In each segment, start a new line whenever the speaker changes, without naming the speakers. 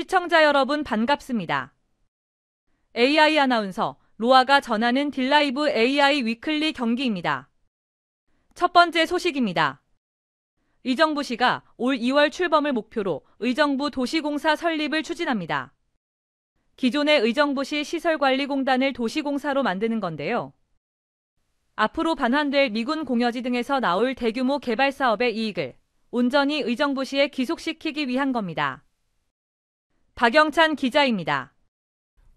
시청자 여러분 반갑습니다. AI 아나운서 로아가 전하는 딜라이브 AI 위클리 경기입니다. 첫 번째 소식입니다. 의정부 시가 올 2월 출범을 목표로 의정부 도시공사 설립을 추진합니다. 기존의 의정부시 시설관리공단을 도시공사로 만드는 건데요. 앞으로 반환될 미군 공여지 등에서 나올 대규모 개발 사업의 이익을 온전히 의정부시에 기속시키기 위한 겁니다. 박영찬 기자입니다.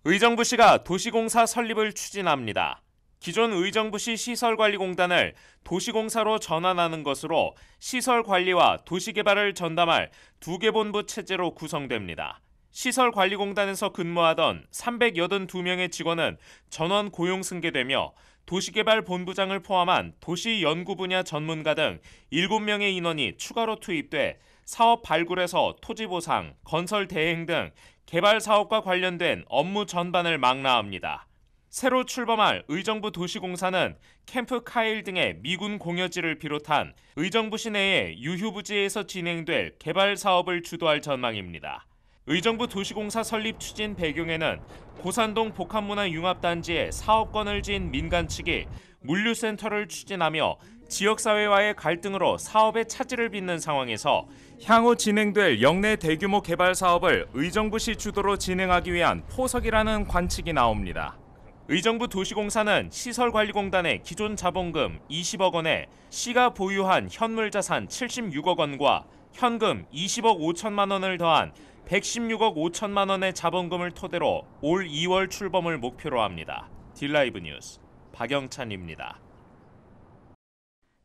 의정부시가 도시공사 설립을 추진합니다. 기존 의정부시 시설관리공단을 도시공사로 전환하는 것으로 시설관리와 도시개발을 전담할 두 개 본부 체제로 구성됩니다. 시설관리공단에서 근무하던 382명의 직원은 전원 고용 승계되며 도시개발본부장을 포함한 도시연구 분야 전문가 등 7명의 인원이 추가로 투입돼 사업 발굴에서 토지 보상, 건설 대행 등 개발 사업과 관련된 업무 전반을 망라합니다. 새로 출범할 의정부 도시공사는 캠프 카일 등의 미군 공여지를 비롯한 의정부 시내의 유휴부지에서 진행될 개발 사업을 주도할 전망입니다. 의정부 도시공사 설립 추진 배경에는 고산동 복합문화융합단지에 사업권을 쥔 민간 측이 물류센터를 추진하며 지역사회와의 갈등으로 사업의 차질을 빚는 상황에서 향후 진행될 역내 대규모 개발 사업을 의정부시 주도로 진행하기 위한 포석이라는 관측이 나옵니다. 의정부 도시공사는 시설관리공단의 기존 자본금 20억 원에 시가 보유한 현물자산 76억 원과 현금 20억 5천만 원을 더한 116억 5천만 원의 자본금을 토대로 올 2월 출범을 목표로 합니다. 딜라이브 뉴스 박영찬입니다.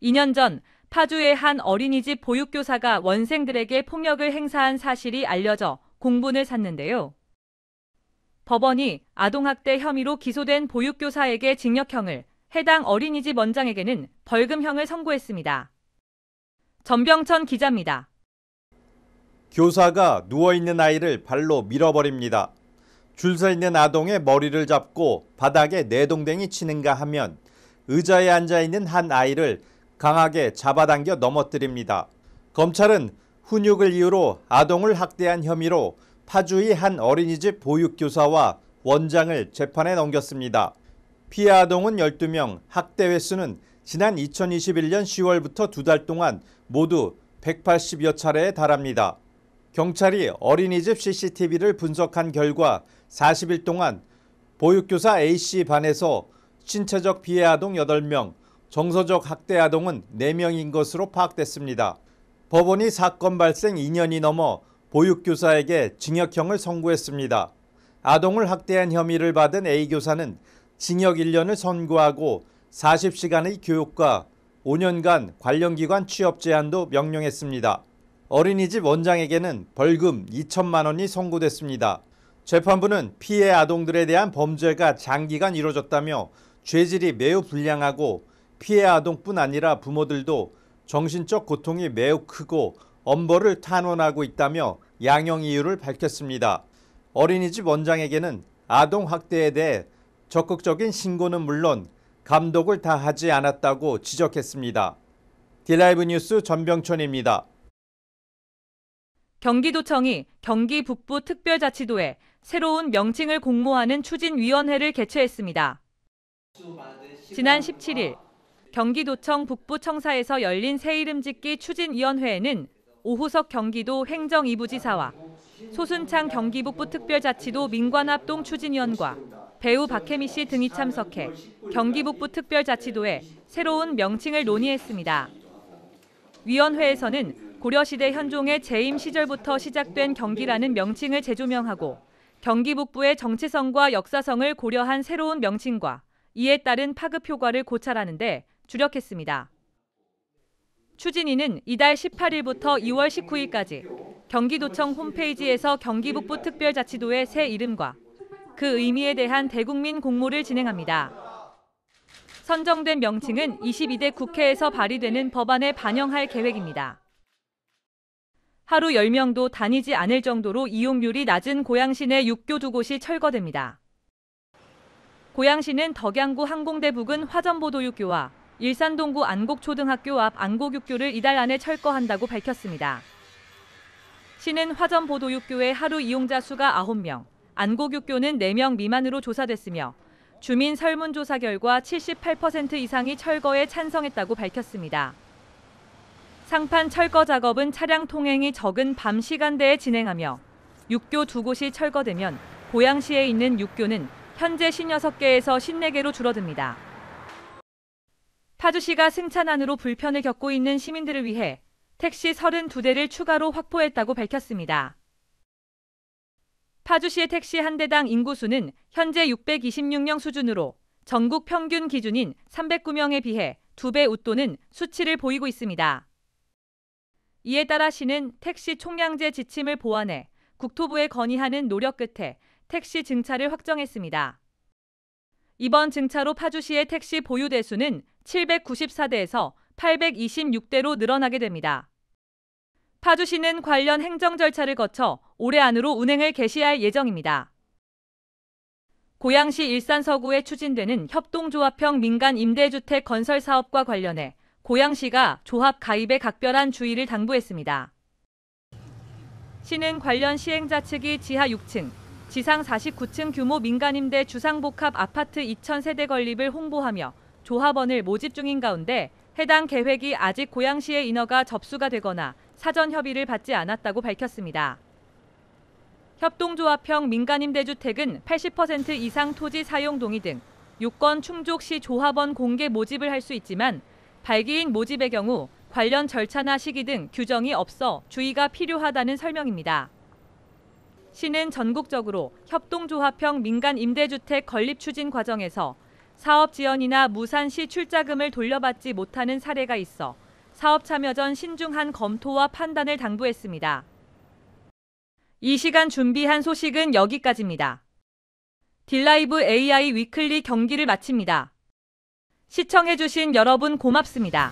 2년 전 파주의 한 어린이집 보육교사가 원생들에게 폭력을 행사한 사실이 알려져 공분을 샀는데요. 법원이 아동학대 혐의로 기소된 보육교사에게 징역형을 해당 어린이집 원장에게는 벌금형을 선고했습니다. 전병천 기자입니다.
교사가 누워있는 아이를 발로 밀어버립니다. 줄 서 있는 아동의 머리를 잡고 바닥에 내동댕이 치는가 하면 의자에 앉아있는 한 아이를 강하게 잡아당겨 넘어뜨립니다. 검찰은 훈육을 이유로 아동을 학대한 혐의로 파주의 한 어린이집 보육교사와 원장을 재판에 넘겼습니다. 피해 아동은 12명, 학대 횟수는 지난 2021년 10월부터 두 달 동안 모두 180여 차례에 달합니다. 경찰이 어린이집 CCTV를 분석한 결과 40일 동안 보육교사 A씨 반에서 신체적 피해 아동 8명, 정서적 학대 아동은 4명인 것으로 파악됐습니다. 법원이 사건 발생 2년이 넘어 보육교사에게 징역형을 선고했습니다. 아동을 학대한 혐의를 받은 A교사는 징역 1년을 선고하고 40시간의 교육과 5년간 관련 기관 취업 제한도 명령했습니다. 어린이집 원장에게는 벌금 2천만 원이 선고됐습니다. 재판부는 피해 아동들에 대한 범죄가 장기간 이뤄졌다며 죄질이 매우 불량하고 피해 아동뿐 아니라 부모들도 정신적 고통이 매우 크고 엄벌을 탄원하고 있다며 양형 이유를 밝혔습니다. 어린이집 원장에게는 아동 학대에 대해 적극적인 신고는 물론 감독을 다 하지 않았다고 지적했습니다. 디라이브 뉴스 전병천입니다.
경기도청이 경기 북부 특별자치도에 새로운 명칭을 공모하는 추진위원회를 개최했습니다. 지난 17일 경기도청 북부청사에서 열린 새 이름 짓기 추진위원회에는 오호석 경기도 행정이부지사와 소순창 경기북부 특별자치도 민관합동 추진위원과 배우 박혜미 씨 등이 참석해 경기북부 특별자치도의 새로운 명칭을 논의했습니다. 위원회에서는 고려시대 현종의 재임 시절부터 시작된 경기라는 명칭을 재조명하고 경기 북부의 정체성과 역사성을 고려한 새로운 명칭과 이에 따른 파급 효과를 고찰하는데 주력했습니다. 추진위는 이달 18일부터 2월 19일까지 경기도청 홈페이지에서 경기북부 특별자치도의 새 이름과 그 의미에 대한 대국민 공모를 진행합니다. 선정된 명칭은 22대 국회에서 발의되는 법안에 반영할 계획입니다. 하루 10명도 다니지 않을 정도로 이용률이 낮은 고양시내 6교 두 곳이 철거됩니다. 고양시는 덕양구 항공대 부근 화전보도 육교와 일산동구 안곡초등학교 앞 안곡 육교를 이달 안에 철거한다고 밝혔습니다. 시는 화전보도 육교의 하루 이용자 수가 9명, 안곡 육교는 4명 미만으로 조사됐으며 주민 설문조사 결과 78% 이상이 철거에 찬성했다고 밝혔습니다. 상판 철거 작업은 차량 통행이 적은 밤 시간대에 진행하며 육교 두 곳이 철거되면 고양시에 있는 육교는 현재 56개에서 54개로 줄어듭니다. 파주시가 승차난으로 불편을 겪고 있는 시민들을 위해 택시 32대를 추가로 확보했다고 밝혔습니다. 파주시의 택시 한 대당 인구수는 현재 626명 수준으로 전국 평균 기준인 309명에 비해 두 배 웃도는 수치를 보이고 있습니다. 이에 따라 시는 택시 총량제 지침을 보완해 국토부에 건의하는 노력 끝에 택시 증차를 확정했습니다. 이번 증차로 파주시의 택시 보유 대수는 794대에서 826대로 늘어나게 됩니다. 파주시는 관련 행정 절차를 거쳐 올해 안으로 운행을 개시할 예정입니다. 고양시 일산 서구에 추진되는 협동조합형 민간 임대주택 건설 사업과 관련해 고양시가 조합 가입에 각별한 주의를 당부했습니다. 시는 관련 시행자 측이 지하 6층, 지상 49층 규모 민간임대 주상복합 아파트 2,000세대 건립을 홍보하며 조합원을 모집 중인 가운데 해당 계획이 아직 고양시의 인허가 접수가 되거나 사전 협의를 받지 않았다고 밝혔습니다. 협동조합형 민간임대주택은 80% 이상 토지 사용 동의 등 요건 충족시 조합원 공개 모집을 할 수 있지만 발기인 모집의 경우 관련 절차나 시기 등 규정이 없어 주의가 필요하다는 설명입니다. 시는 전국적으로 협동조합형 민간 임대주택 건립 추진 과정에서 사업 지연이나 무산 시 출자금을 돌려받지 못하는 사례가 있어 사업 참여 전 신중한 검토와 판단을 당부했습니다. 이 시간 준비한 소식은 여기까지입니다. 딜라이브 AI 위클리 경기를 마칩니다. 시청해주신 여러분 고맙습니다.